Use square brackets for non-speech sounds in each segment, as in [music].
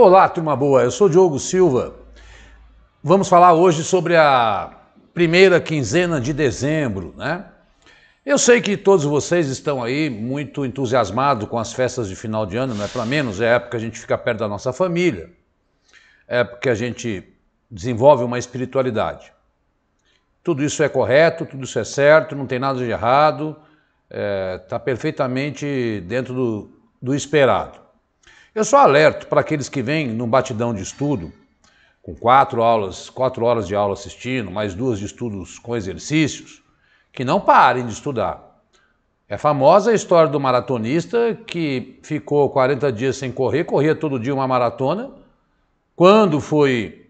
Olá, turma boa, eu sou Diogo Silva. Vamos falar hoje sobre a primeira quinzena de dezembro, né? Eu sei que todos vocês estão aí muito entusiasmados com as festas de final de ano, não é para menos, é a época que a gente fica perto da nossa família, é porque a gente desenvolve uma espiritualidade. Tudo isso é correto, tudo isso é certo, não tem nada de errado, está é, tá perfeitamente dentro do, do esperado. Eu só alerto para aqueles que vêm num batidão de estudo, com quatro aulas, quatro horas de aula assistindo, mais duas de estudos com exercícios, que não parem de estudar. É famosa a história do maratonista que ficou 40 dias sem correr, corria todo dia uma maratona. Quando foi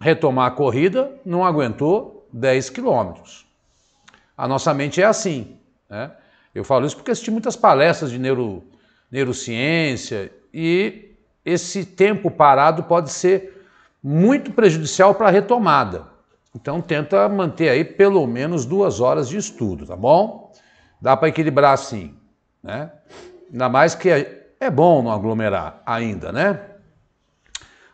retomar a corrida, não aguentou 10 quilômetros. A nossa mente é assim. Né? Eu falo isso porque assisti muitas palestras de neuro neurociência, e esse tempo parado pode ser muito prejudicial para a retomada. Então tenta manter aí pelo menos duas horas de estudo, tá bom? Dá para equilibrar sim, né? Ainda mais que é bom não aglomerar ainda, né?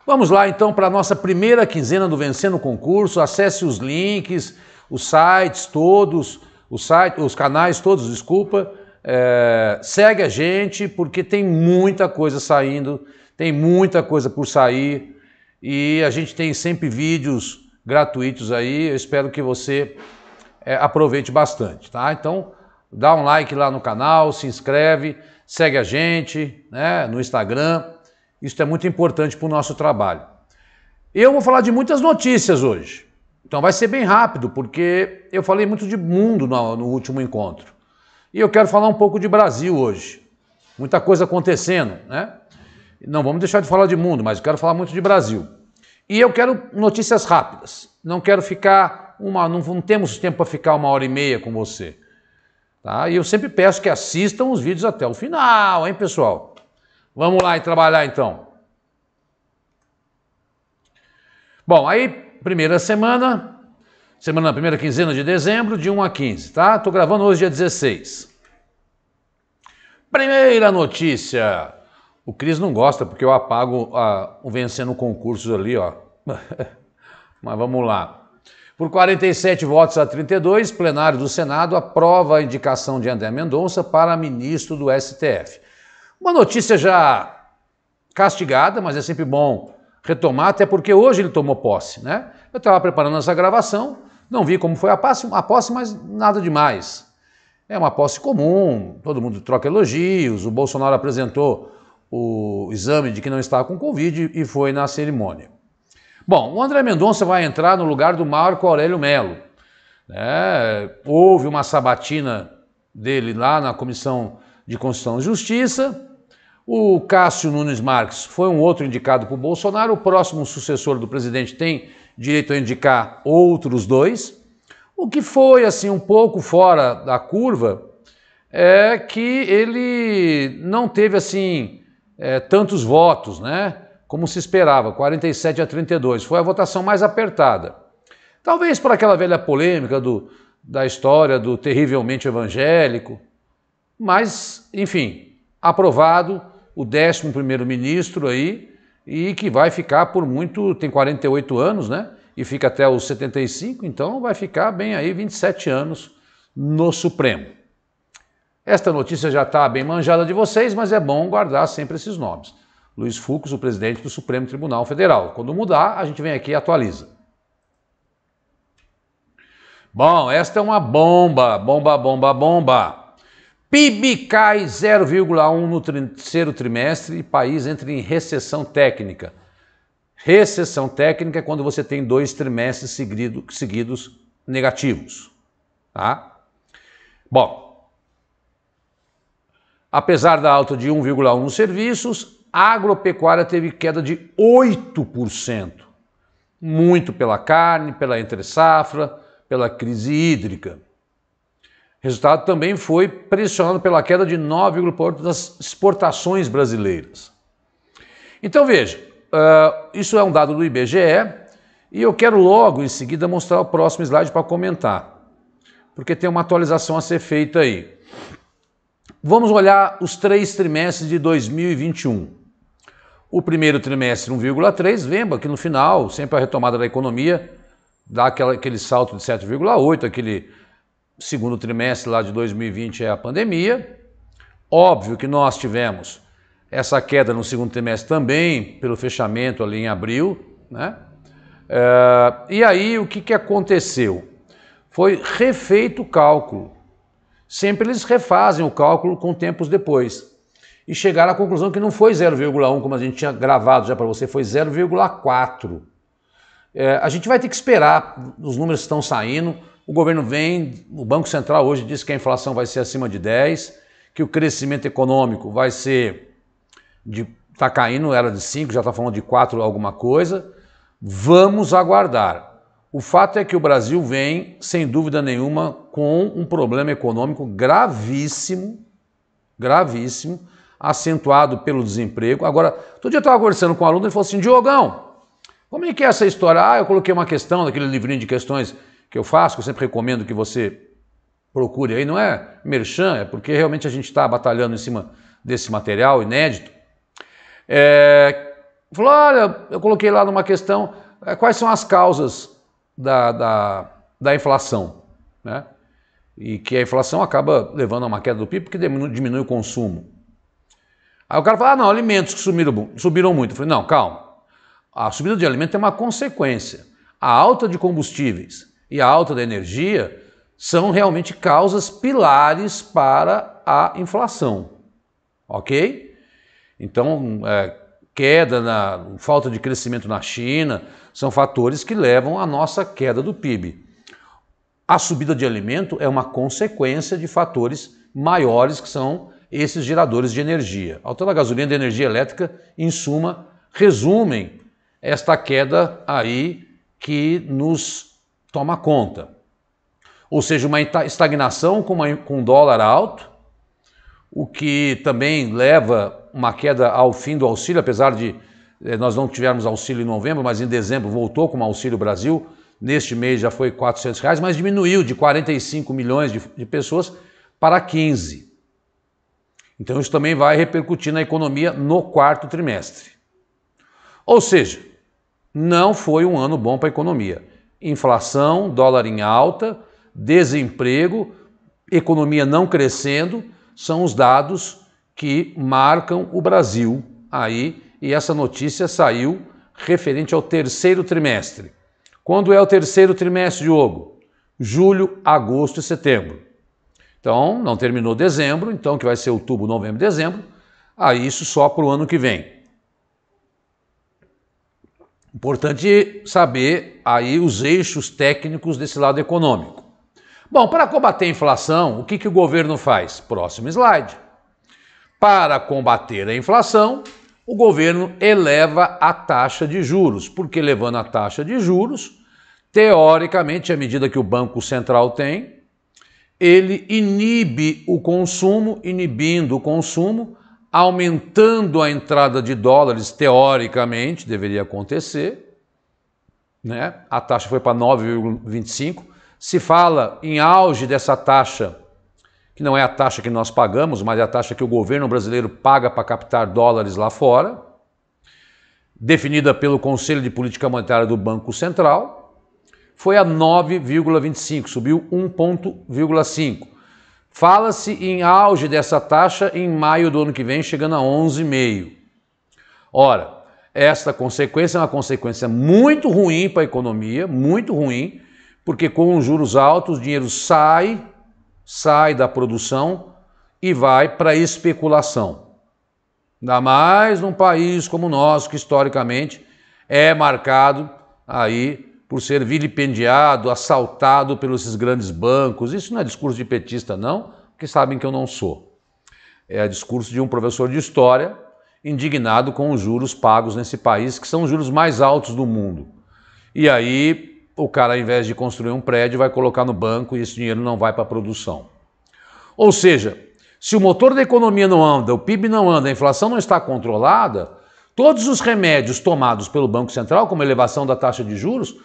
Vamos lá então para a nossa primeira quinzena do Vencendo o Concurso. Acesse os links, os sites todos, os, site, os canais todos, desculpa. É, segue a gente, porque tem muita coisa saindo, tem muita coisa por sair e a gente tem sempre vídeos gratuitos aí. Eu espero que você é, aproveite bastante, tá? Então, dá um like lá no canal, se inscreve, segue a gente né, no Instagram. Isso é muito importante para o nosso trabalho. Eu vou falar de muitas notícias hoje. Então vai ser bem rápido, porque eu falei muito de mundo no, no último encontro. E eu quero falar um pouco de Brasil hoje. Muita coisa acontecendo, né? Não vamos deixar de falar de mundo, mas eu quero falar muito de Brasil. E eu quero notícias rápidas. Não quero ficar uma. Não, não temos tempo para ficar uma hora e meia com você. Tá? E eu sempre peço que assistam os vídeos até o final, hein, pessoal? Vamos lá e trabalhar então. Bom, aí, primeira semana, Semana na primeira quinzena de dezembro, de 1 a 15, tá? Tô gravando hoje dia 16. Primeira notícia. O Cris não gosta porque eu apago o vencendo concursos ali, ó. [laughs] Mas vamos lá. Por 47 votos a 32, plenário do Senado aprova a indicação de André Mendonça para ministro do STF. Uma notícia já castigada, mas é sempre bom retomar, até porque hoje ele tomou posse, né? Eu estava preparando essa gravação, não vi como foi a posse, a posse mas nada demais. É uma posse comum, todo mundo troca elogios. O Bolsonaro apresentou o exame de que não estava com Covid e foi na cerimônia. Bom, o André Mendonça vai entrar no lugar do Marco Aurélio Melo. É, houve uma sabatina dele lá na Comissão de Constituição e Justiça. O Cássio Nunes Marques foi um outro indicado por Bolsonaro. O próximo sucessor do presidente tem direito a indicar outros dois. O que foi assim um pouco fora da curva é que ele não teve assim é, tantos votos, né? Como se esperava, 47 a 32. Foi a votação mais apertada. Talvez por aquela velha polêmica do, da história do terrivelmente evangélico, mas, enfim, aprovado o 11 primeiro-ministro aí, e que vai ficar por muito, tem 48 anos, né? E fica até os 75, então vai ficar bem aí 27 anos no Supremo. Esta notícia já está bem manjada de vocês, mas é bom guardar sempre esses nomes. Luiz Fux, o presidente do Supremo Tribunal Federal. Quando mudar, a gente vem aqui e atualiza. Bom, esta é uma bomba, bomba, bomba, bomba. PIB cai 0,1 no terceiro trimestre e país entra em recessão técnica. Recessão técnica é quando você tem dois trimestres seguido, seguidos negativos. Tá? Bom, apesar da alta de 1,1 nos serviços, a agropecuária teve queda de 8%, muito pela carne, pela entre-safra, pela crise hídrica resultado também foi pressionado pela queda de 9,8% das exportações brasileiras. Então veja, uh, isso é um dado do IBGE e eu quero logo em seguida mostrar o próximo slide para comentar, porque tem uma atualização a ser feita aí. Vamos olhar os três trimestres de 2021. O primeiro trimestre 1,3, lembra que no final, sempre a retomada da economia dá aquele salto de 7,8, aquele segundo trimestre lá de 2020 é a pandemia. Óbvio que nós tivemos essa queda no segundo trimestre também pelo fechamento ali em abril, né? Eh, e aí o que, que aconteceu? Foi refeito o cálculo. Sempre eles refazem o cálculo com tempos depois e chegaram à conclusão que não foi 0,1 como a gente tinha gravado já para você, foi 0,4. É, eh, a gente vai ter que esperar, os números estão saindo. O governo vem, o Banco Central hoje diz que a inflação vai ser acima de 10, que o crescimento econômico vai ser de está caindo, era de 5, já está falando de 4 alguma coisa. Vamos aguardar. O fato é que o Brasil vem, sem dúvida nenhuma, com um problema econômico gravíssimo, gravíssimo, acentuado pelo desemprego. Agora, todo dia eu estava conversando com um aluno e falou assim: Diogão, como é que é essa história? Ah, eu coloquei uma questão naquele livrinho de questões que eu faço, que eu sempre recomendo que você procure aí, não é merchan, é porque realmente a gente está batalhando em cima desse material inédito. É, falou, olha, eu coloquei lá numa questão, é, quais são as causas da, da, da inflação, né? E que a inflação acaba levando a uma queda do PIB porque diminui, diminui o consumo. Aí o cara fala, ah, não, alimentos que subiram, subiram muito. Eu falei, não, calma. A subida de alimento é uma consequência. A alta de combustíveis, e a alta da energia são realmente causas pilares para a inflação, ok? Então, é, queda, na, falta de crescimento na China, são fatores que levam à nossa queda do PIB. A subida de alimento é uma consequência de fatores maiores que são esses geradores de energia. A alta da gasolina e energia elétrica, em suma, resumem esta queda aí que nos toma conta. Ou seja, uma estagnação com, uma, com um dólar alto, o que também leva uma queda ao fim do auxílio, apesar de eh, nós não tivermos auxílio em novembro, mas em dezembro voltou com o Auxílio Brasil, neste mês já foi R$ reais, mas diminuiu de 45 milhões de, de pessoas para 15. Então isso também vai repercutir na economia no quarto trimestre. Ou seja, não foi um ano bom para a economia inflação, dólar em alta, desemprego, economia não crescendo, são os dados que marcam o Brasil aí, e essa notícia saiu referente ao terceiro trimestre. Quando é o terceiro trimestre, Diogo? Julho, agosto e setembro. Então, não terminou dezembro, então que vai ser outubro, novembro, dezembro, aí isso só para o ano que vem. Importante saber aí os eixos técnicos desse lado econômico. Bom, para combater a inflação, o que, que o governo faz? Próximo slide. Para combater a inflação, o governo eleva a taxa de juros, porque levando a taxa de juros, teoricamente, à medida que o Banco Central tem, ele inibe o consumo, inibindo o consumo, aumentando a entrada de dólares, teoricamente, deveria acontecer. Né? A taxa foi para 9,25. Se fala em auge dessa taxa, que não é a taxa que nós pagamos, mas é a taxa que o governo brasileiro paga para captar dólares lá fora, definida pelo Conselho de Política Monetária do Banco Central, foi a 9,25, subiu 1,5. Fala-se em auge dessa taxa em maio do ano que vem, chegando a 11,5. Ora, esta consequência é uma consequência muito ruim para a economia, muito ruim, porque com os juros altos, o dinheiro sai, sai da produção e vai para a especulação. Ainda mais num país como o nosso, que historicamente é marcado aí por ser vilipendiado, assaltado pelos esses grandes bancos. Isso não é discurso de petista, não, porque sabem que eu não sou. É discurso de um professor de história indignado com os juros pagos nesse país, que são os juros mais altos do mundo. E aí, o cara, ao invés de construir um prédio, vai colocar no banco e esse dinheiro não vai para a produção. Ou seja, se o motor da economia não anda, o PIB não anda, a inflação não está controlada, todos os remédios tomados pelo Banco Central, como elevação da taxa de juros,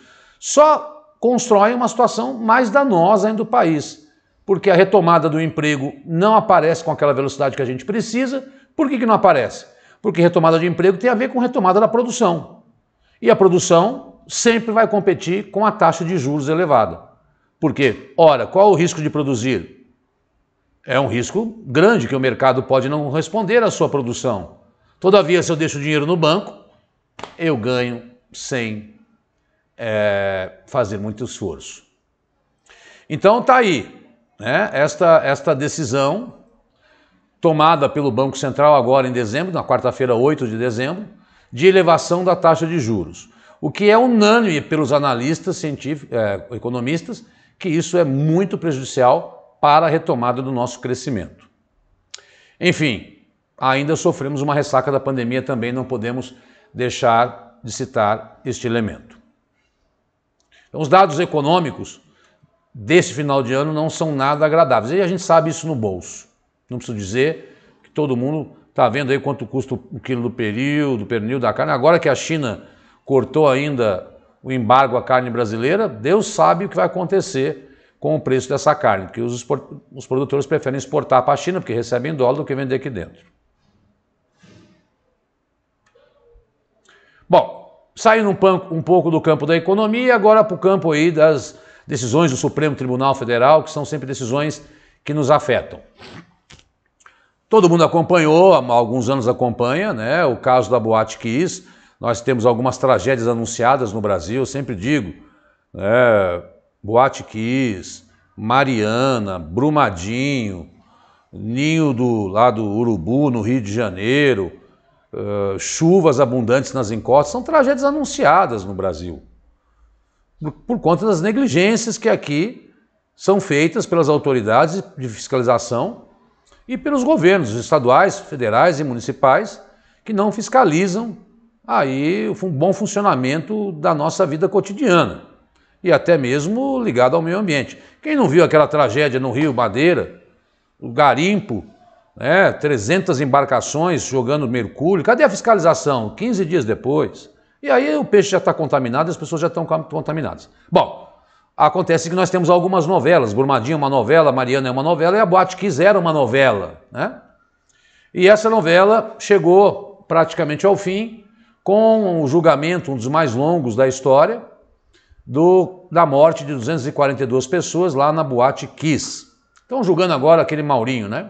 só constroem uma situação mais danosa ainda do país, porque a retomada do emprego não aparece com aquela velocidade que a gente precisa. Por que, que não aparece? Porque retomada de emprego tem a ver com retomada da produção. E a produção sempre vai competir com a taxa de juros elevada. Por quê? Ora, qual é o risco de produzir? É um risco grande que o mercado pode não responder à sua produção. Todavia, se eu deixo dinheiro no banco, eu ganho 100 é, fazer muito esforço. Então tá aí, né? Esta, esta decisão tomada pelo Banco Central agora em dezembro, na quarta-feira, 8 de dezembro, de elevação da taxa de juros. O que é unânime pelos analistas científicos, é, economistas, que isso é muito prejudicial para a retomada do nosso crescimento. Enfim, ainda sofremos uma ressaca da pandemia também, não podemos deixar de citar este elemento. Então, os dados econômicos desse final de ano não são nada agradáveis. E a gente sabe isso no bolso. Não preciso dizer que todo mundo está vendo aí quanto custa o quilo do pernil, do pernil da carne. Agora que a China cortou ainda o embargo à carne brasileira, Deus sabe o que vai acontecer com o preço dessa carne, porque os, os produtores preferem exportar para a China, porque recebem dólar, do que vender aqui dentro. Bom, Saindo um, um pouco do campo da economia, agora para o campo aí das decisões do Supremo Tribunal Federal, que são sempre decisões que nos afetam. Todo mundo acompanhou, há alguns anos acompanha, né? O caso da Boate Kiss. Nós temos algumas tragédias anunciadas no Brasil, eu sempre digo. Né? Boate Kiss, Mariana, Brumadinho, Ninho do lá do Urubu, no Rio de Janeiro, ah, chuvas abundantes nas encostas, são tragédias anunciadas no Brasil, por, por conta das negligências que aqui são feitas pelas autoridades de fiscalização e pelos governos estaduais, federais e municipais que não fiscalizam aí um bom funcionamento da nossa vida cotidiana e até mesmo ligado ao meio ambiente. Quem não viu aquela tragédia no Rio Madeira, o garimpo né, 300 embarcações jogando mercúrio. Cadê a fiscalização? 15 dias depois. E aí o peixe já está contaminado e as pessoas já estão contaminadas. Bom, Acontece que nós temos algumas novelas. Brumadinho é uma novela, Mariana é uma novela e a Boate Kiss era é uma novela. Né? E essa novela chegou praticamente ao fim com o julgamento, um dos mais longos da história, do, da morte de 242 pessoas lá na Boate Kiss. Estão julgando agora aquele Maurinho, né?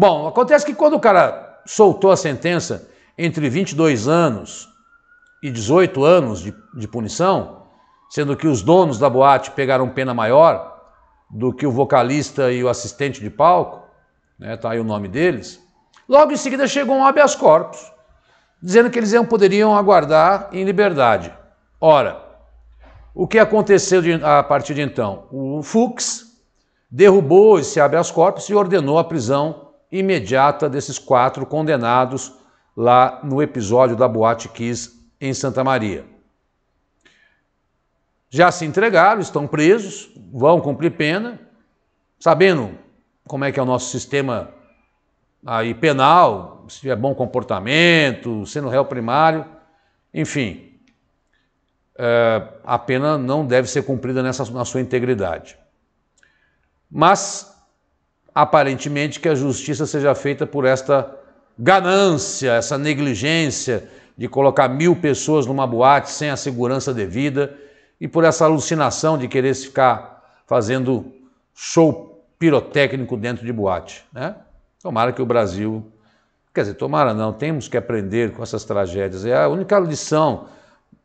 Bom, acontece que quando o cara soltou a sentença entre 22 anos e 18 anos de, de punição, sendo que os donos da boate pegaram pena maior do que o vocalista e o assistente de palco, né, tá aí o nome deles, logo em seguida chegou um habeas corpus, dizendo que eles poderiam aguardar em liberdade. Ora, o que aconteceu de, a partir de então? O Fux derrubou esse habeas corpus e ordenou a prisão imediata desses quatro condenados lá no episódio da Boate Kiss em Santa Maria. Já se entregaram, estão presos, vão cumprir pena, sabendo como é que é o nosso sistema aí penal, se tiver é bom comportamento, sendo réu primário, enfim. É, a pena não deve ser cumprida nessa, na sua integridade. Mas aparentemente, que a justiça seja feita por esta ganância, essa negligência de colocar mil pessoas numa boate sem a segurança devida e por essa alucinação de querer ficar fazendo show pirotécnico dentro de boate. Né? Tomara que o Brasil. Quer dizer, tomara não, temos que aprender com essas tragédias. É a única lição.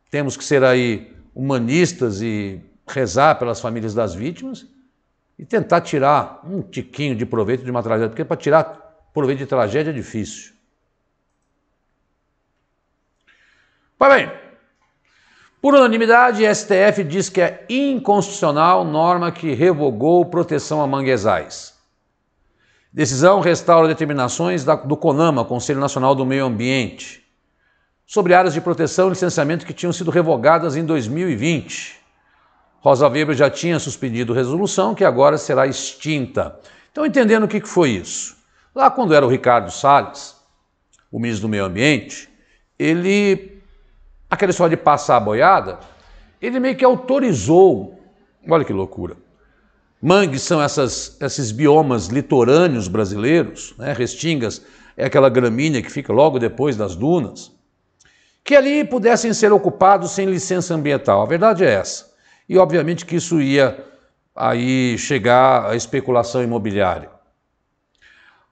Temos que ser aí humanistas e rezar pelas famílias das vítimas e tentar tirar um tiquinho de proveito de uma tragédia, porque para tirar proveito de tragédia é difícil. Parabéns. Por unanimidade, STF diz que é inconstitucional norma que revogou proteção a manguezais. Decisão restaura determinações do CONAMA, Conselho Nacional do Meio Ambiente, sobre áreas de proteção e licenciamento que tinham sido revogadas em 2020. Rosa Weber já tinha suspendido resolução que agora será extinta. Então, entendendo o que foi isso. Lá quando era o Ricardo Salles, o ministro do Meio Ambiente, ele, aquele só de passar a boiada, ele meio que autorizou, olha que loucura, mangues são essas, esses biomas litorâneos brasileiros, né? restingas é aquela gramínea que fica logo depois das dunas, que ali pudessem ser ocupados sem licença ambiental. A verdade é essa. E obviamente que isso ia aí chegar à especulação imobiliária.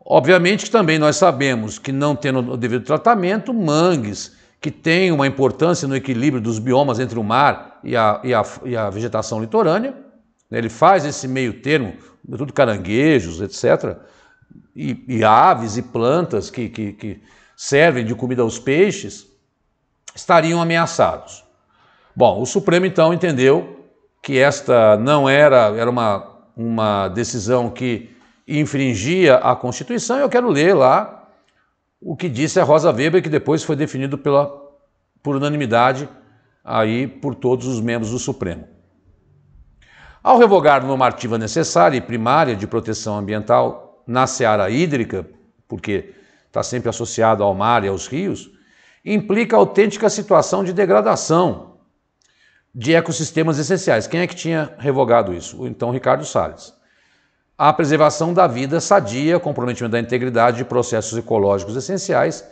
Obviamente que também nós sabemos que não tendo o devido tratamento, mangues que têm uma importância no equilíbrio dos biomas entre o mar e a, e a, e a vegetação litorânea, né? ele faz esse meio termo, tudo caranguejos, etc., e, e aves e plantas que, que, que servem de comida aos peixes, estariam ameaçados. Bom, o Supremo então entendeu que esta não era, era uma, uma decisão que infringia a Constituição, eu quero ler lá o que disse a Rosa Weber, que depois foi definido pela, por unanimidade aí por todos os membros do Supremo. Ao revogar normativa necessária e primária de proteção ambiental na seara hídrica, porque está sempre associado ao mar e aos rios, implica autêntica situação de degradação de ecossistemas essenciais. Quem é que tinha revogado isso? O então Ricardo Salles. A preservação da vida sadia, comprometimento da integridade de processos ecológicos essenciais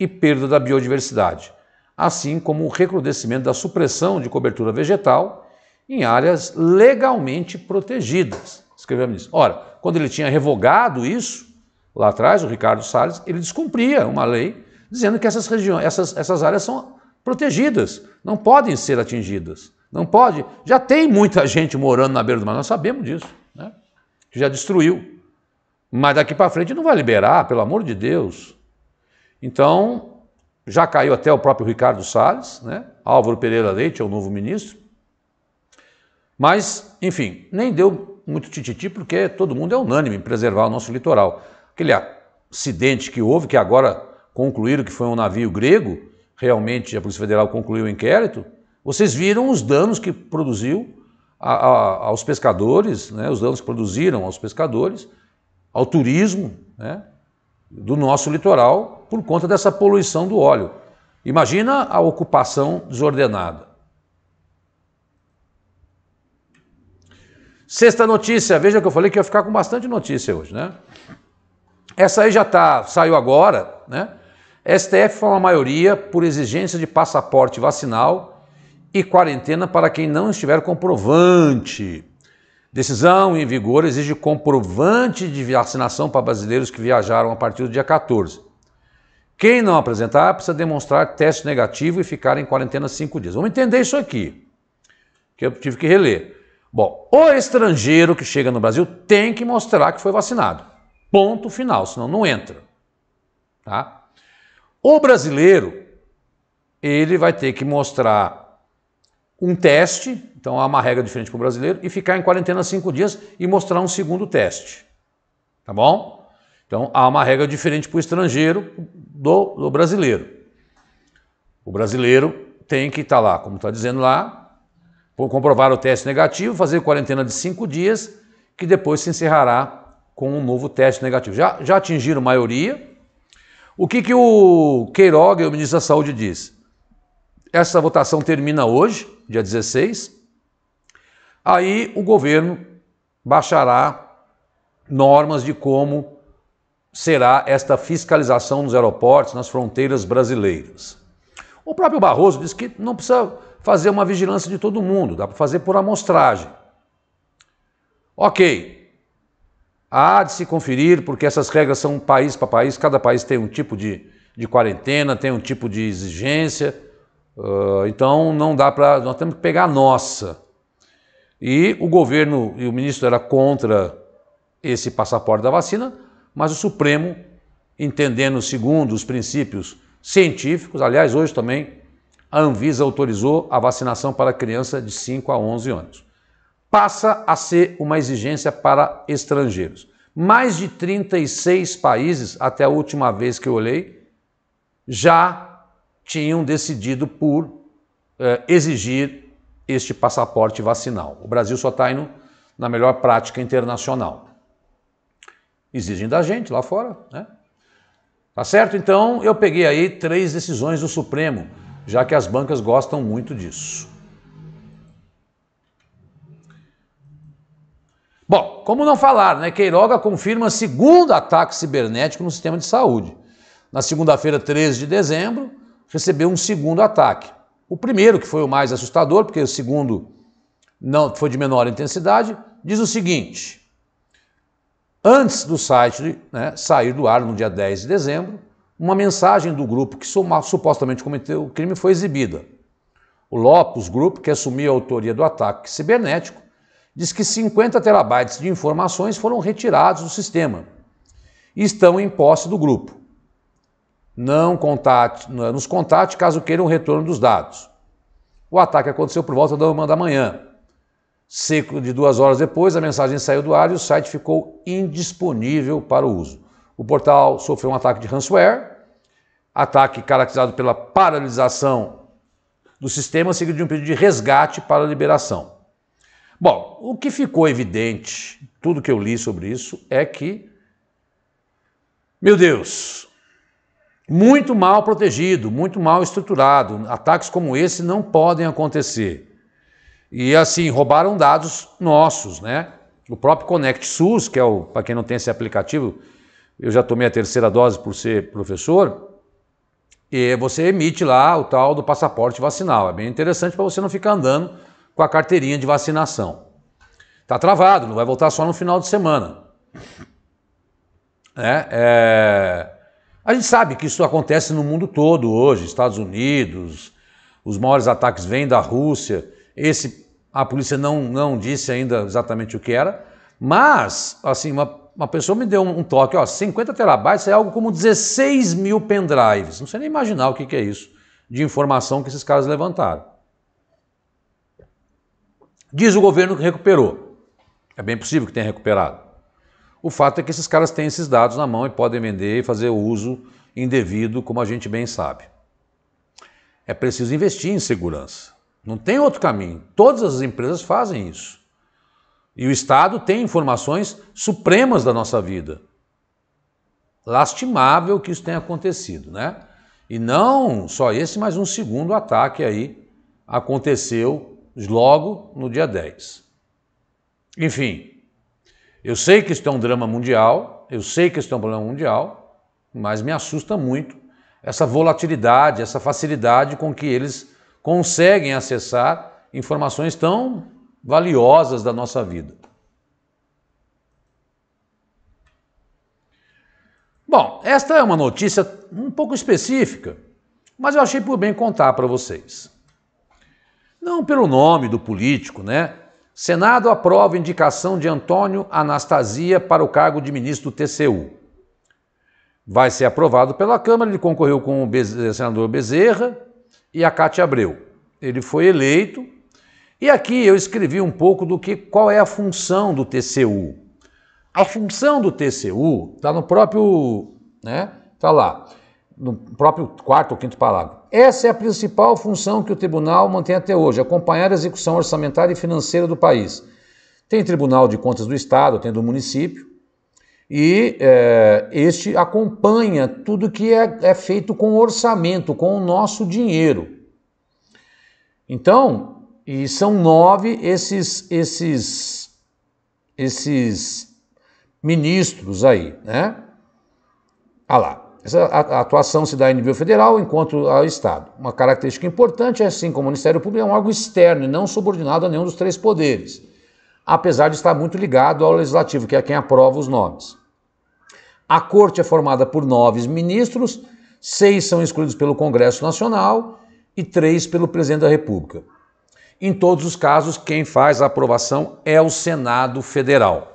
e perda da biodiversidade, assim como o recrudescimento da supressão de cobertura vegetal em áreas legalmente protegidas, escreveu a ministra. Ora, quando ele tinha revogado isso, lá atrás, o Ricardo Salles, ele descumpria uma lei dizendo que essas regiões, essas, essas áreas são protegidas, não podem ser atingidas. Não pode. Já tem muita [laughs] gente morando na beira do mar, nós sabemos disso, né? que já destruiu. Mas daqui para frente não vai liberar, pelo amor de Deus. Então, já caiu até o próprio Ricardo Salles, né? Álvaro Pereira Leite é o novo ministro. Mas, enfim, nem deu muito tititi, porque todo mundo é unânime em preservar o nosso litoral. Aquele acidente que houve, que agora concluíram que foi um navio grego, realmente a Polícia Federal concluiu o inquérito, vocês viram os danos que produziu a, a, aos pescadores, né, os danos que produziram aos pescadores, ao turismo né, do nosso litoral por conta dessa poluição do óleo. Imagina a ocupação desordenada. Sexta notícia, veja que eu falei que ia ficar com bastante notícia hoje, né? Essa aí já tá, saiu agora, né? STF forma maioria por exigência de passaporte vacinal e quarentena para quem não estiver comprovante. Decisão em vigor exige comprovante de vacinação para brasileiros que viajaram a partir do dia 14. Quem não apresentar precisa demonstrar teste negativo e ficar em quarentena cinco dias. Vamos entender isso aqui, que eu tive que reler. Bom, o estrangeiro que chega no Brasil tem que mostrar que foi vacinado. Ponto final, senão não entra. Tá? O brasileiro, ele vai ter que mostrar um teste, então há uma regra diferente para o brasileiro, e ficar em quarentena cinco dias e mostrar um segundo teste. Tá bom? Então há uma regra diferente para o estrangeiro do, do brasileiro. O brasileiro tem que estar tá lá, como está dizendo lá, comprovar o teste negativo, fazer quarentena de cinco dias, que depois se encerrará com um novo teste negativo. Já, já atingiram maioria, o que, que o Queiroga, o ministro da Saúde, diz? Essa votação termina hoje, dia 16. Aí o governo baixará normas de como será esta fiscalização nos aeroportos, nas fronteiras brasileiras. O próprio Barroso diz que não precisa fazer uma vigilância de todo mundo, dá para fazer por amostragem. Ok, há de se conferir, porque essas regras são país para país, cada país tem um tipo de, de quarentena, tem um tipo de exigência, uh, então não dá para. Nós temos que pegar a nossa. E o governo e o ministro era contra esse passaporte da vacina, mas o Supremo, entendendo segundo os princípios científicos, aliás, hoje também, a Anvisa autorizou a vacinação para criança de 5 a 11 anos passa a ser uma exigência para estrangeiros. Mais de 36 países, até a última vez que eu olhei, já tinham decidido por eh, exigir este passaporte vacinal. O Brasil só está indo na melhor prática internacional. Exigem da gente lá fora, né? Tá certo? Então eu peguei aí três decisões do Supremo, já que as bancas gostam muito disso. Bom, como não falar, né? Queiroga confirma segundo ataque cibernético no sistema de saúde. Na segunda-feira, 13 de dezembro, recebeu um segundo ataque. O primeiro, que foi o mais assustador, porque o segundo não foi de menor intensidade, diz o seguinte: antes do site né, sair do ar no dia 10 de dezembro, uma mensagem do grupo que supostamente cometeu o crime foi exibida. O Lopus Group, que assumiu a autoria do ataque cibernético, diz que 50 terabytes de informações foram retirados do sistema e estão em posse do grupo. Não contate, nos contate caso queira um retorno dos dados. O ataque aconteceu por volta da uma da manhã. Cerca de duas horas depois, a mensagem saiu do ar e o site ficou indisponível para o uso. O portal sofreu um ataque de ransomware, ataque caracterizado pela paralisação do sistema, seguido de um pedido de resgate para liberação. Bom, o que ficou evidente, tudo que eu li sobre isso, é que, meu Deus, muito mal protegido, muito mal estruturado, ataques como esse não podem acontecer. E assim, roubaram dados nossos, né? O próprio Connect SUS, que é o, para quem não tem esse aplicativo, eu já tomei a terceira dose por ser professor, e você emite lá o tal do passaporte vacinal. É bem interessante para você não ficar andando com a carteirinha de vacinação. Está travado, não vai voltar só no final de semana. É, é... A gente sabe que isso acontece no mundo todo hoje, Estados Unidos, os maiores ataques vêm da Rússia. Esse a polícia não, não disse ainda exatamente o que era, mas assim uma, uma pessoa me deu um, um toque, ó, 50 terabytes é algo como 16 mil pendrives. Não sei nem imaginar o que, que é isso de informação que esses caras levantaram. Diz o governo que recuperou. É bem possível que tenha recuperado. O fato é que esses caras têm esses dados na mão e podem vender e fazer o uso indevido, como a gente bem sabe. É preciso investir em segurança. Não tem outro caminho. Todas as empresas fazem isso. E o Estado tem informações supremas da nossa vida. Lastimável que isso tenha acontecido, né? E não só esse, mas um segundo ataque aí aconteceu logo no dia 10. Enfim, eu sei que isto é um drama mundial, eu sei que isto é um problema mundial, mas me assusta muito essa volatilidade, essa facilidade com que eles conseguem acessar informações tão valiosas da nossa vida. Bom, esta é uma notícia um pouco específica, mas eu achei por bem contar para vocês não pelo nome do político, né? Senado aprova indicação de Antônio Anastasia para o cargo de ministro do TCU. Vai ser aprovado pela Câmara, ele concorreu com o eh, senador Bezerra e a Cátia Abreu. Ele foi eleito. E aqui eu escrevi um pouco do que qual é a função do TCU. A função do TCU está no próprio, né? Tá lá, no próprio quarto ou quinto parágrafo. Essa é a principal função que o tribunal mantém até hoje, acompanhar a execução orçamentária e financeira do país. Tem Tribunal de Contas do Estado, tem do município, e é, este acompanha tudo que é, é feito com orçamento, com o nosso dinheiro. Então, e são nove esses, esses, esses ministros aí, né? Olha ah lá, essa atuação se dá em nível federal enquanto ao Estado. Uma característica importante é, assim como o Ministério Público, é um órgão externo e não subordinado a nenhum dos três poderes, apesar de estar muito ligado ao Legislativo, que é quem aprova os nomes. A Corte é formada por nove ministros, seis são excluídos pelo Congresso Nacional e três pelo Presidente da República. Em todos os casos, quem faz a aprovação é o Senado Federal.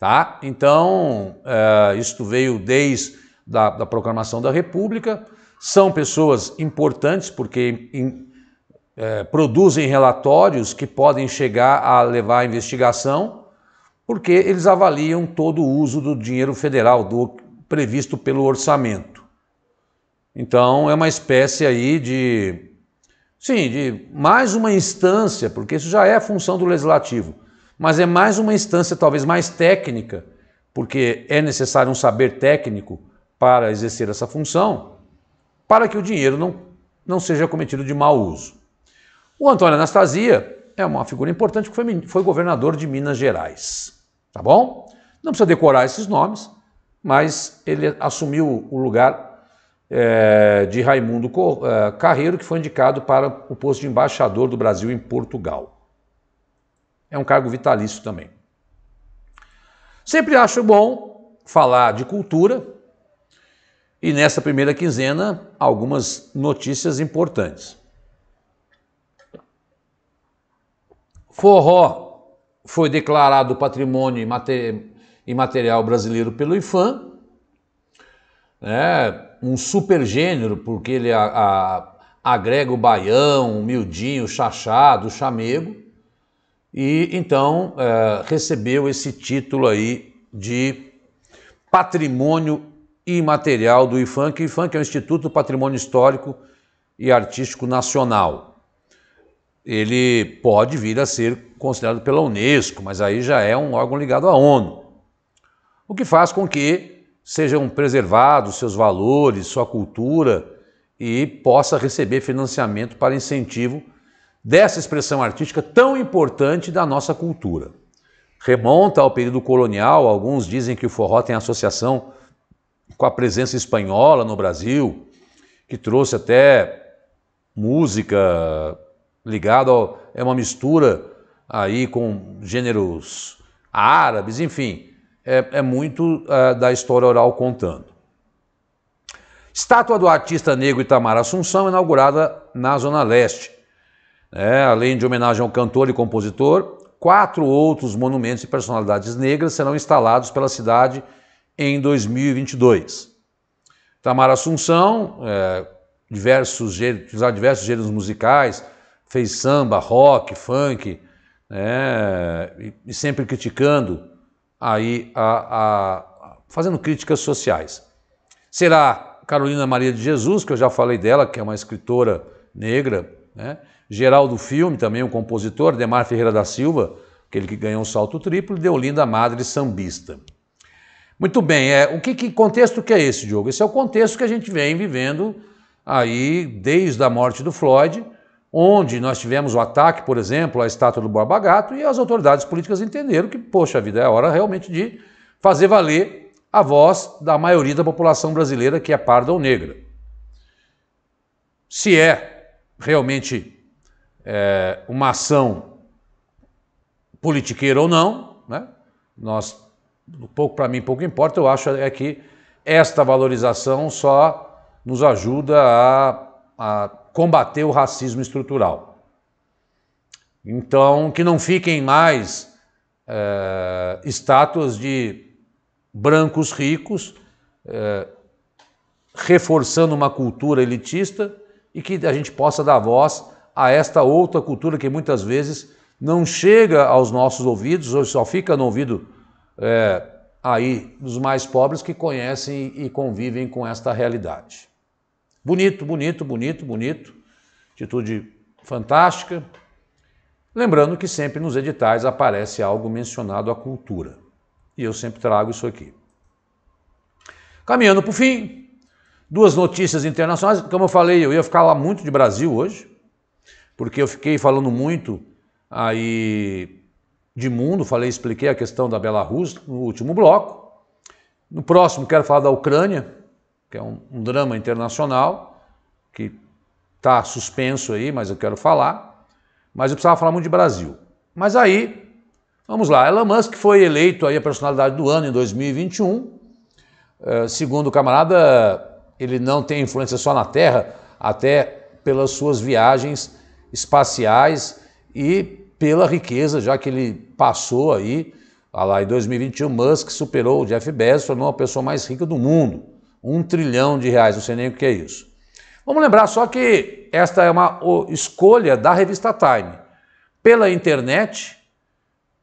Tá? Então, uh, isto veio desde da, da proclamação da República. São pessoas importantes, porque é, produzem relatórios que podem chegar a levar à investigação, porque eles avaliam todo o uso do dinheiro federal do, previsto pelo orçamento. Então é uma espécie aí de Sim, de mais uma instância, porque isso já é a função do legislativo, mas é mais uma instância talvez mais técnica, porque é necessário um saber técnico para exercer essa função, para que o dinheiro não, não seja cometido de mau uso. O Antônio Anastasia é uma figura importante que foi, foi governador de Minas Gerais. Tá bom? Não precisa decorar esses nomes, mas ele assumiu o lugar é, de Raimundo eh, Carreiro, que foi indicado para o posto de embaixador do Brasil em Portugal. É um cargo vitalício também. Sempre acho bom falar de cultura, e nessa primeira quinzena, algumas notícias importantes. Forró foi declarado patrimônio imaterial brasileiro pelo IFAM, É né? um super gênero, porque ele a, a, agrega o baião, o miudinho, o chachado, o chamego, e então é, recebeu esse título aí de patrimônio e material do IFAM, que o IFAM é o Instituto do Patrimônio Histórico e Artístico Nacional. Ele pode vir a ser considerado pela Unesco, mas aí já é um órgão ligado à ONU, o que faz com que sejam preservados seus valores, sua cultura e possa receber financiamento para incentivo dessa expressão artística tão importante da nossa cultura. Remonta ao período colonial, alguns dizem que o forró tem associação com a presença espanhola no Brasil, que trouxe até música ligada ao, é uma mistura aí com gêneros árabes, enfim, é, é muito é, da história oral contando. Estátua do artista negro Itamar Assunção, inaugurada na Zona Leste. É, além de homenagem ao cantor e compositor, quatro outros monumentos e personalidades negras serão instalados pela cidade em 2022. Tamara Assunção, é, diversos gêneros, diversos gêneros musicais, fez samba, rock, funk, né, e, e sempre criticando aí a, a, fazendo críticas sociais. Será Carolina Maria de Jesus, que eu já falei dela, que é uma escritora negra, né? Geraldo Filme, também um compositor, Demar Ferreira da Silva, aquele que ganhou um salto triplo, e Deolinda Madre Sambista. Muito bem, é, o que, que, contexto que é esse, Diogo? Esse é o contexto que a gente vem vivendo aí desde a morte do Floyd, onde nós tivemos o ataque, por exemplo, à estátua do Borba Gato e as autoridades políticas entenderam que, poxa vida, é hora realmente de fazer valer a voz da maioria da população brasileira que é parda ou negra. Se é realmente é, uma ação politiqueira ou não, né? nós pouco para mim pouco importa, eu acho é que esta valorização só nos ajuda a, a combater o racismo estrutural. Então, que não fiquem mais é, estátuas de brancos ricos é, reforçando uma cultura elitista e que a gente possa dar voz a esta outra cultura que muitas vezes não chega aos nossos ouvidos ou só fica no ouvido é, aí dos mais pobres que conhecem e convivem com esta realidade. Bonito, bonito, bonito, bonito. Atitude fantástica. Lembrando que sempre nos editais aparece algo mencionado à cultura. E eu sempre trago isso aqui. Caminhando para o fim, duas notícias internacionais. Como eu falei, eu ia ficar lá muito de Brasil hoje, porque eu fiquei falando muito aí de mundo, falei, expliquei a questão da Belarus no último bloco. No próximo, quero falar da Ucrânia, que é um, um drama internacional, que está suspenso aí, mas eu quero falar. Mas eu precisava falar muito de Brasil. Mas aí, vamos lá, Elon Musk foi eleito aí a personalidade do ano em 2021. Uh, eh, segundo o camarada, ele não tem influência só na Terra, até pelas suas viagens espaciais e pela riqueza, já que ele passou aí, lá em 2021, Musk superou o Jeff Bezos, tornou a pessoa mais rica do mundo. Um trilhão de reais, não sei nem o que é isso. Vamos lembrar só que esta é uma escolha da revista Time. Pela internet,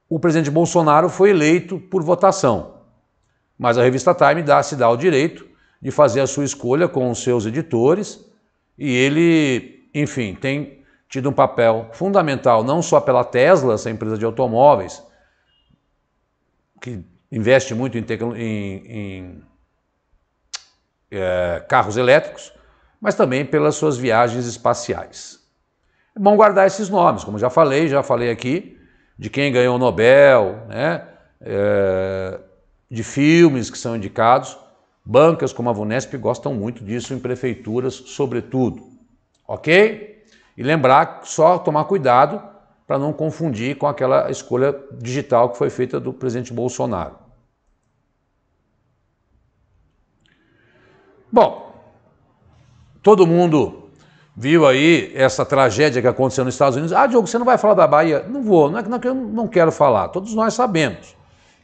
o presidente Bolsonaro foi eleito por votação. Mas a revista Time dá, se dá o direito de fazer a sua escolha com os seus editores e ele, enfim, tem tido um papel fundamental, não só pela Tesla, essa empresa de automóveis, que investe muito em, em, em é, carros elétricos, mas também pelas suas viagens espaciais. É bom guardar esses nomes, como já falei, já falei aqui, de quem ganhou o Nobel, né? É, de filmes que são indicados. Bancas como a Vunesp gostam muito disso em prefeituras, sobretudo. Ok? E lembrar, só tomar cuidado para não confundir com aquela escolha digital que foi feita do presidente Bolsonaro. Bom, todo mundo viu aí essa tragédia que aconteceu nos Estados Unidos. Ah, Diogo, você não vai falar da Bahia? Não vou, não é que é eu não quero falar. Todos nós sabemos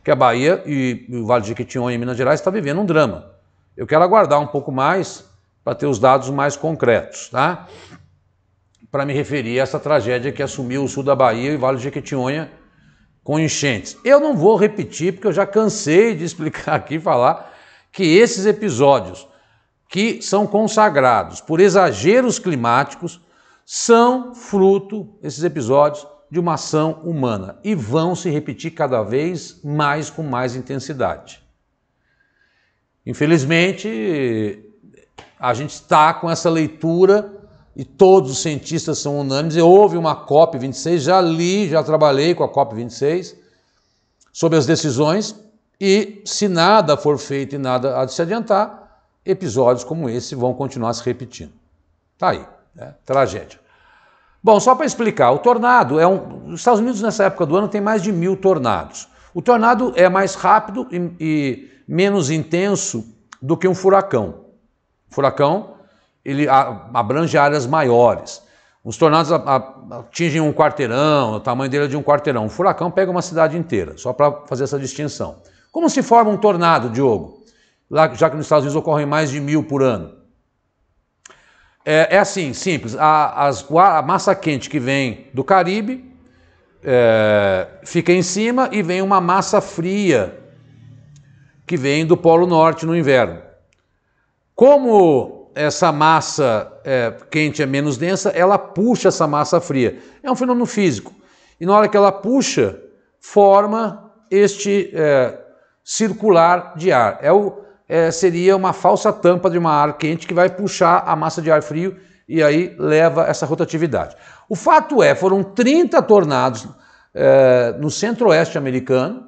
que a Bahia e o Vale de Jequitinhonha em Minas Gerais está vivendo um drama. Eu quero aguardar um pouco mais para ter os dados mais concretos, tá? para me referir a essa tragédia que assumiu o sul da Bahia e Vale do Jequitinhonha com enchentes. Eu não vou repetir, porque eu já cansei de explicar [laughs] aqui, falar que esses episódios que são consagrados por exageros climáticos são fruto, esses episódios, de uma ação humana e vão se repetir cada vez mais com mais intensidade. Infelizmente, a gente está com essa leitura e todos os cientistas são unânimes, e houve uma COP26, já li, já trabalhei com a COP26, sobre as decisões, e se nada for feito e nada há de se adiantar, episódios como esse vão continuar se repetindo. Tá aí, né? tragédia. Bom, só para explicar, o tornado é um. Os Estados Unidos, nessa época do ano, tem mais de mil tornados. O tornado é mais rápido e, e menos intenso do que um furacão. Furacão ele abrange áreas maiores. Os tornados atingem um quarteirão, o tamanho dele é de um quarteirão. Um furacão pega uma cidade inteira, só para fazer essa distinção. Como se forma um tornado, Diogo? Lá, já que nos Estados Unidos ocorrem mais de mil por ano. É, é assim, simples. A, as, a, massa quente que vem do Caribe é, fica em cima e vem uma massa fria que vem do Polo Norte no inverno. Como essa massa é, quente é menos densa, ela puxa essa massa fria. É um fenômeno físico. E na hora que ela puxa, forma este é, circular de ar. É o, é, seria uma falsa tampa de uma ar quente que vai puxar a massa de ar frio e aí leva essa rotatividade. O fato é, foram 30 tornados é, no centro-oeste americano,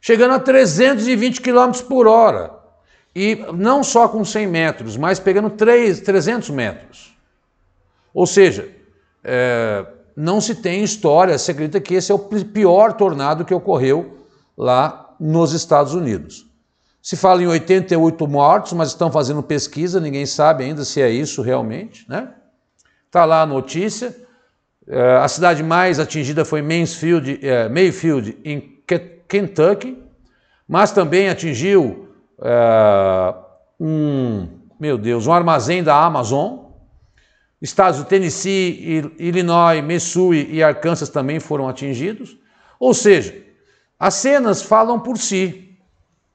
chegando a 320 km por hora e não só com 100 metros, mas pegando 3, 300 metros. Ou seja, é, não se tem história, se acredita que esse é o pior tornado que ocorreu lá nos Estados Unidos. Se fala em 88 mortos, mas estão fazendo pesquisa, ninguém sabe ainda se é isso realmente. Está né? Tá lá a notícia. É, a cidade mais atingida foi Mansfield, é, Mayfield, em Kentucky, mas também atingiu é, um, meu Deus, um armazém da Amazon. Estados do Tennessee, Illinois, Missouri e Arkansas também foram atingidos. Ou seja, as cenas falam por si.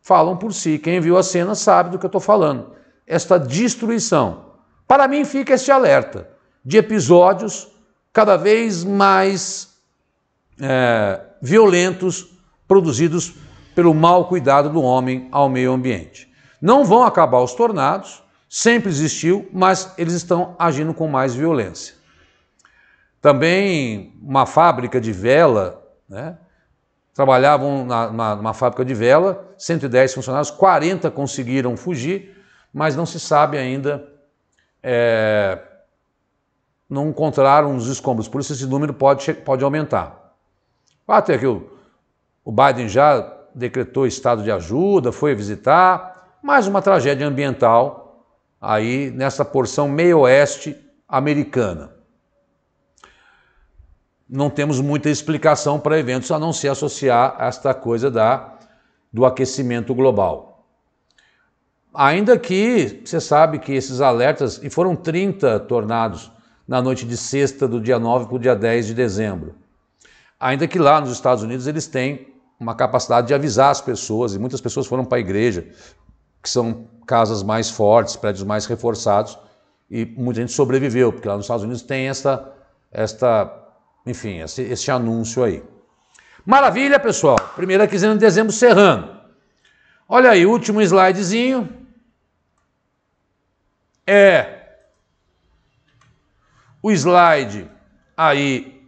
Falam por si. Quem viu a cena sabe do que eu estou falando. Esta destruição. Para mim fica este alerta de episódios cada vez mais é, violentos produzidos pelo mau cuidado do homem ao meio ambiente. Não vão acabar os tornados, sempre existiu, mas eles estão agindo com mais violência. Também uma fábrica de vela, né? trabalhavam na, na, numa fábrica de vela, 110 funcionários, 40 conseguiram fugir, mas não se sabe ainda, é, não encontraram os escombros, por isso esse número pode, pode aumentar. Até que o, o Biden já decretou estado de ajuda, foi visitar, mais uma tragédia ambiental aí nessa porção meio-oeste americana. Não temos muita explicação para eventos a não se associar a esta coisa da, do aquecimento global. Ainda que você sabe que esses alertas, e foram 30 tornados na noite de sexta do dia 9 para o dia 10 de dezembro. Ainda que lá nos Estados Unidos eles têm uma capacidade de avisar as pessoas, e muitas pessoas foram para a igreja, que são casas mais fortes, prédios mais reforçados, e muita gente sobreviveu, porque lá nos Estados Unidos tem esta, esta enfim, esse, esse anúncio aí. Maravilha, pessoal. Primeira quinzena de dezembro cerrando. Olha aí, último slidezinho. É o slide aí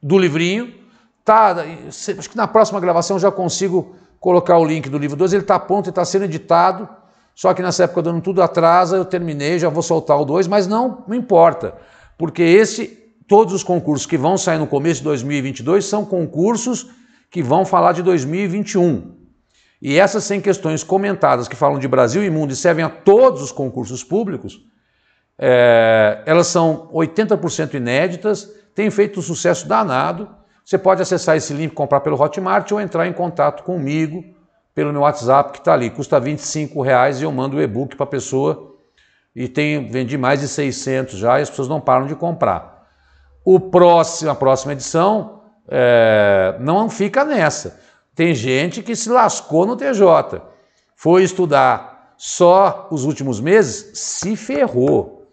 do livrinho Tá, acho que na próxima gravação já consigo colocar o link do livro 2. Ele está pronto, está sendo editado. Só que nessa época dando tudo atrasa, eu terminei, já vou soltar o 2, mas não, não importa, porque esse, todos os concursos que vão sair no começo de 2022 são concursos que vão falar de 2021. E essas 100 questões comentadas que falam de Brasil e mundo e servem a todos os concursos públicos, é, elas são 80% inéditas, têm feito um sucesso danado você pode acessar esse link, comprar pelo Hotmart ou entrar em contato comigo pelo meu WhatsApp que está ali. Custa R$ e eu mando o e-book para a pessoa. E tem, vendi mais de 600 já e as pessoas não param de comprar. O próximo, a próxima edição é, não fica nessa. Tem gente que se lascou no TJ. Foi estudar só os últimos meses, se ferrou.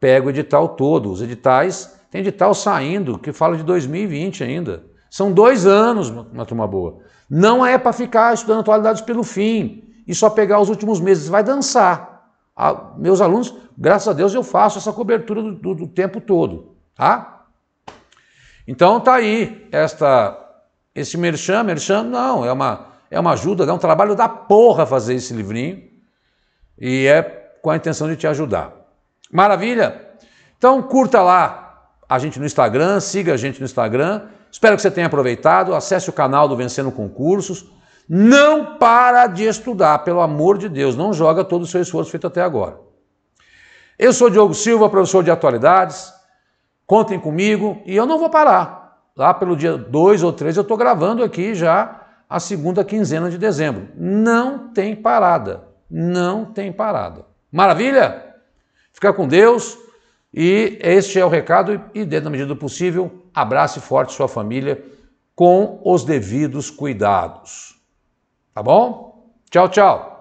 Pega o edital todo. Os editais tem de tal saindo que fala de 2020 ainda. São dois anos, uma turma boa. Não é para ficar estudando atualidades pelo fim e só pegar os últimos meses. Vai dançar. Ah, meus alunos, graças a Deus, eu faço essa cobertura do, do, do tempo todo, tá? Então tá aí esta, esse merchan, merchan não, é uma, é uma ajuda, é um trabalho da porra fazer esse livrinho e é com a intenção de te ajudar. Maravilha? Então curta lá, a gente no Instagram, siga a gente no Instagram. Espero que você tenha aproveitado. Acesse o canal do Vencendo Concursos. Não para de estudar, pelo amor de Deus, não joga todo o seu esforço feito até agora. Eu sou Diogo Silva, professor de atualidades. Contem comigo e eu não vou parar. Lá pelo dia 2 ou 3 eu estou gravando aqui já a segunda quinzena de dezembro. Não tem parada. Não tem parada. Maravilha? Fica com Deus. E este é o recado, e dentro da medida do possível, abrace forte sua família com os devidos cuidados. Tá bom? Tchau, tchau!